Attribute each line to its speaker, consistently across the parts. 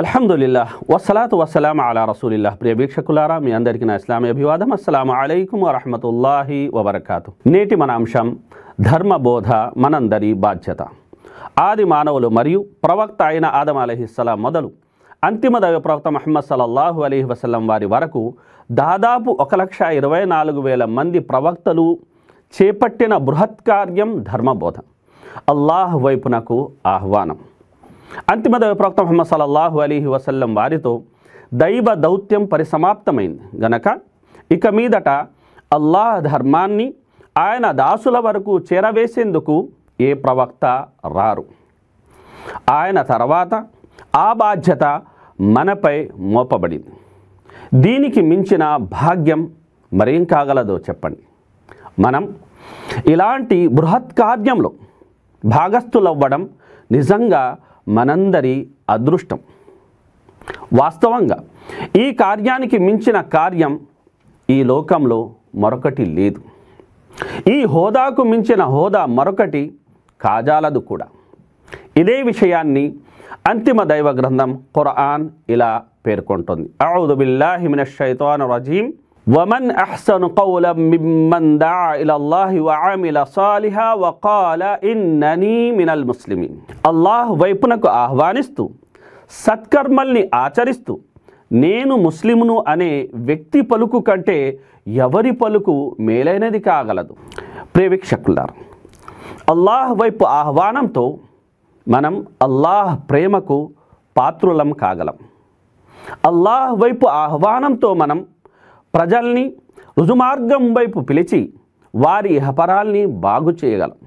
Speaker 1: అల్హమ్దుల్లా వసలాత్ వసలాం అలా రసూలిల్లా ప్రియ వీక్షకులారా మీ అందరికీ నా ఇస్లామీ అభివాదం అస్సలం అలైకుం వరహమతుల్లాహి వబర్కాతు నేటి మన అంశం ధర్మబోధ మనందరి బాధ్యత ఆది మానవులు మరియు ప్రవక్త అయిన ఆదం అలహిస్సలాం మొదలు అంతిమ దైవ ప్రవక్త మహమ్మద్ సలల్లాహు అలీ వసలం వారి వరకు దాదాపు ఒక లక్ష ఇరవై నాలుగు వేల మంది ప్రవక్తలు చేపట్టిన బృహత్కార్యం ధర్మబోధ అల్లాహ్ వైపునకు ఆహ్వానం అంతిమ ప్రవక్త మహమ్మద్ సల్లల్లాహు అలీహి వసల్లం వారితో దైవ దౌత్యం పరిసమాప్తమైంది గనక ఇక మీదట అల్లాహ్ ధర్మాన్ని ఆయన దాసుల వరకు చేరవేసేందుకు ఏ ప్రవక్త రారు ఆయన తర్వాత ఆ బాధ్యత మనపై మోపబడింది దీనికి మించిన భాగ్యం మరేం కాగలదో చెప్పండి మనం ఇలాంటి బృహత్ కార్యంలో భాగస్థులవ్వడం నిజంగా మనందరి అదృష్టం వాస్తవంగా ఈ కార్యానికి మించిన కార్యం ఈ లోకంలో మరొకటి లేదు ఈ హోదాకు మించిన హోదా మరొకటి కాజాలదు కూడా ఇదే విషయాన్ని అంతిమ దైవ గ్రంథం ఖురాన్ ఇలా పేర్కొంటుంది అউদুবিল্লাহ হিমিনাশ শৈতান రజీం వమన్ అహ్సన్ కౌలం మిమ్మన్ దా ఇలల్లాహి వ ఆమిల సాలిహా వ కాల ఇన్ననీ మినల్ ముస్లిమీన్ అల్లాహ్ వైపునకు ఆహ్వానిస్తూ సత్కర్మల్ని ఆచరిస్తూ నేను ముస్లిమును అనే వ్యక్తి పలుకు కంటే ఎవరి పలుకు మేలైనది కాగలదు ప్రేవీక్షకులారు అల్లాహ్ వైపు ఆహ్వానంతో మనం అల్లాహ్ ప్రేమకు పాత్రులం కాగలం అల్లాహ్ వైపు ఆహ్వానంతో మనం ప్రజల్ని రుజుమార్గం వైపు పిలిచి వారి హపరాల్ని బాగు చేయగలం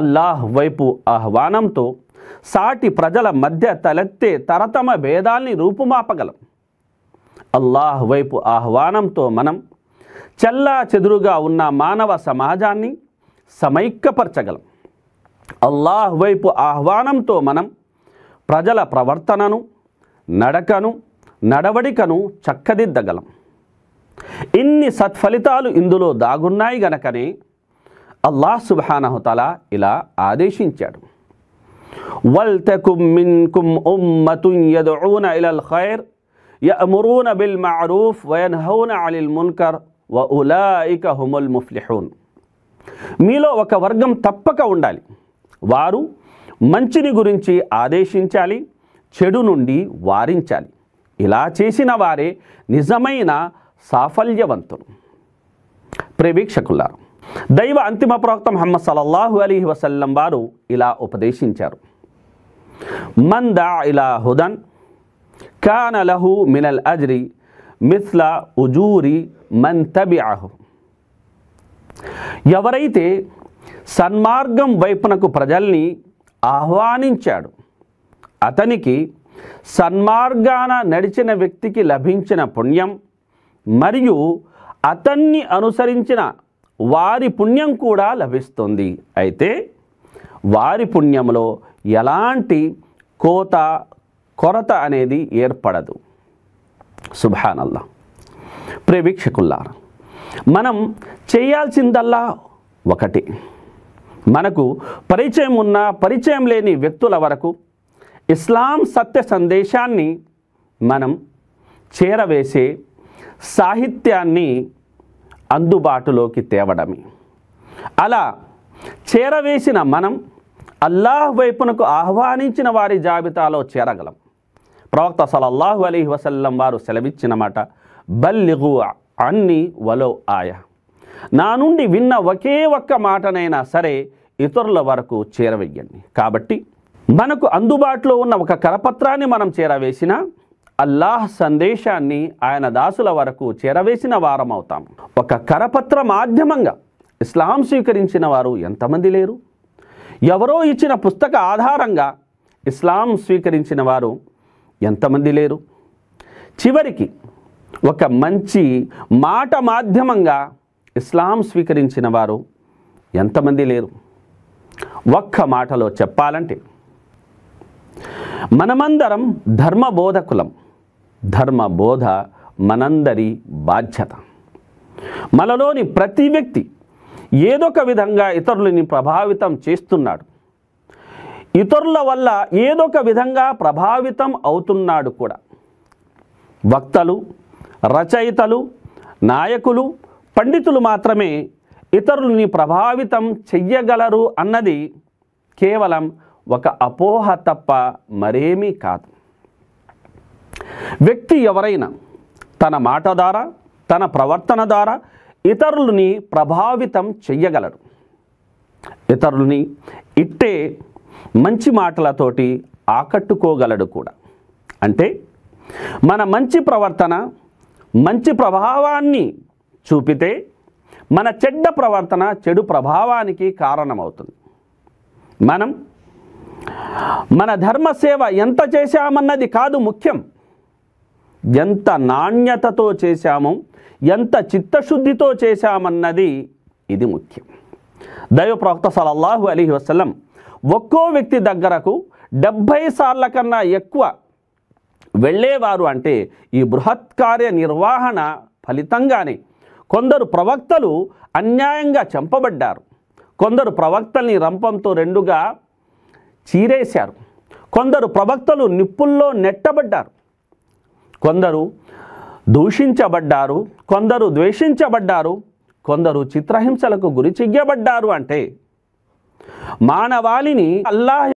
Speaker 1: అల్లాహ్ వైపు ఆహ్వానంతో సాటి ప్రజల మధ్య తలెత్తే తరతమ భేదాల్ని రూపుమాపగలం అల్లాహ్ వైపు ఆహ్వానంతో మనం చెల్లా చెదురుగా ఉన్న మానవ సమాజాన్ని సమైక్యపరచగలం అల్లాహ్ వైపు ఆహ్వానంతో మనం ప్రజల ప్రవర్తనను నడకను నడవడికను చక్కదిద్దగలం ఇన్ని సత్ఫలితాలు ఇందులో దాగున్నాయి గనకని అల్లా సుబానహుతల ఇలా ఆదేశించాడు ఖైర్ బిల్ మున్కర్ వ ఉలాయిక మీలో ఒక వర్గం తప్పక ఉండాలి వారు మంచిని గురించి ఆదేశించాలి చెడు నుండి వారించాలి ఇలా చేసిన వారే నిజమైన సాఫల్యవంతుడు ప్రవీక్షకుల దైవ అంతిమ ప్రవక్త మహమ్మద్ సలల్లాహు అలీ వసల్లం వారు ఇలా ఉపదేశించారు మందా ఇలా హుదన్ కాన లహు మినల్ అజ్రి మిస్ల ఉజూరి మన్ ఆహు ఎవరైతే సన్మార్గం వైపునకు ప్రజల్ని ఆహ్వానించాడు అతనికి సన్మార్గాన నడిచిన వ్యక్తికి లభించిన పుణ్యం మరియు అతన్ని అనుసరించిన వారి పుణ్యం కూడా లభిస్తుంది అయితే వారి పుణ్యంలో ఎలాంటి కోత కొరత అనేది ఏర్పడదు సుభానల్లా ప్రేవీక్షకుల్లా మనం చేయాల్సిందల్లా ఒకటి మనకు పరిచయం ఉన్న పరిచయం లేని వ్యక్తుల వరకు ఇస్లాం సత్య సందేశాన్ని మనం చేరవేసే సాహిత్యాన్ని అందుబాటులోకి తేవడమే అలా చేరవేసిన మనం అల్లాహ్ వైపునకు ఆహ్వానించిన వారి జాబితాలో చేరగలం ప్రవక్త సలల్లాహు అలీ వసల్లం వారు సెలవిచ్చిన మాట బల్లిగు అన్ని వలో ఆయ నా నుండి విన్న ఒకే ఒక్క మాటనైనా సరే ఇతరుల వరకు చేరవేయండి కాబట్టి మనకు అందుబాటులో ఉన్న ఒక కరపత్రాన్ని మనం చేరవేసినా అల్లాహ్ సందేశాన్ని ఆయన దాసుల వరకు చేరవేసిన వారం అవుతాం ఒక కరపత్ర మాధ్యమంగా ఇస్లాం స్వీకరించిన వారు ఎంతమంది లేరు ఎవరో ఇచ్చిన పుస్తక ఆధారంగా ఇస్లాం స్వీకరించిన వారు ఎంతమంది లేరు చివరికి ఒక మంచి మాట మాధ్యమంగా ఇస్లాం స్వీకరించిన వారు ఎంతమంది లేరు ఒక్క మాటలో చెప్పాలంటే మనమందరం ధర్మబోధకులం ధర్మ బోధ మనందరి బాధ్యత మనలోని ప్రతి వ్యక్తి ఏదొక విధంగా ఇతరులని ప్రభావితం చేస్తున్నాడు ఇతరుల వల్ల ఏదొక విధంగా ప్రభావితం అవుతున్నాడు కూడా వక్తలు రచయితలు నాయకులు పండితులు మాత్రమే ఇతరులని ప్రభావితం చెయ్యగలరు అన్నది కేవలం ఒక అపోహ తప్ప మరేమీ కాదు వ్యక్తి ఎవరైనా తన మాట ద్వారా తన ప్రవర్తన ద్వారా ఇతరులని ప్రభావితం చెయ్యగలడు ఇతరులని ఇట్టే మంచి మాటలతోటి ఆకట్టుకోగలడు కూడా అంటే మన మంచి ప్రవర్తన మంచి ప్రభావాన్ని చూపితే మన చెడ్డ ప్రవర్తన చెడు ప్రభావానికి కారణమవుతుంది మనం మన ధర్మసేవ ఎంత చేశామన్నది కాదు ముఖ్యం ఎంత నాణ్యతతో చేశామో ఎంత చిత్తశుద్ధితో చేశామన్నది ఇది ముఖ్యం దైవ ప్రవక్త సలల్లాహు అలీ వసలం ఒక్కో వ్యక్తి దగ్గరకు డెబ్భై సార్ల కన్నా ఎక్కువ వెళ్ళేవారు అంటే ఈ బృహత్ కార్య నిర్వహణ ఫలితంగానే కొందరు ప్రవక్తలు అన్యాయంగా చంపబడ్డారు కొందరు ప్రవక్తల్ని రంపంతో రెండుగా చీరేశారు కొందరు ప్రవక్తలు నిప్పుల్లో నెట్టబడ్డారు కొందరు దూషించబడ్డారు కొందరు ద్వేషించబడ్డారు కొందరు చిత్రహింసలకు గురి చెయ్యబడ్డారు అంటే మానవాళిని అల్లాహ్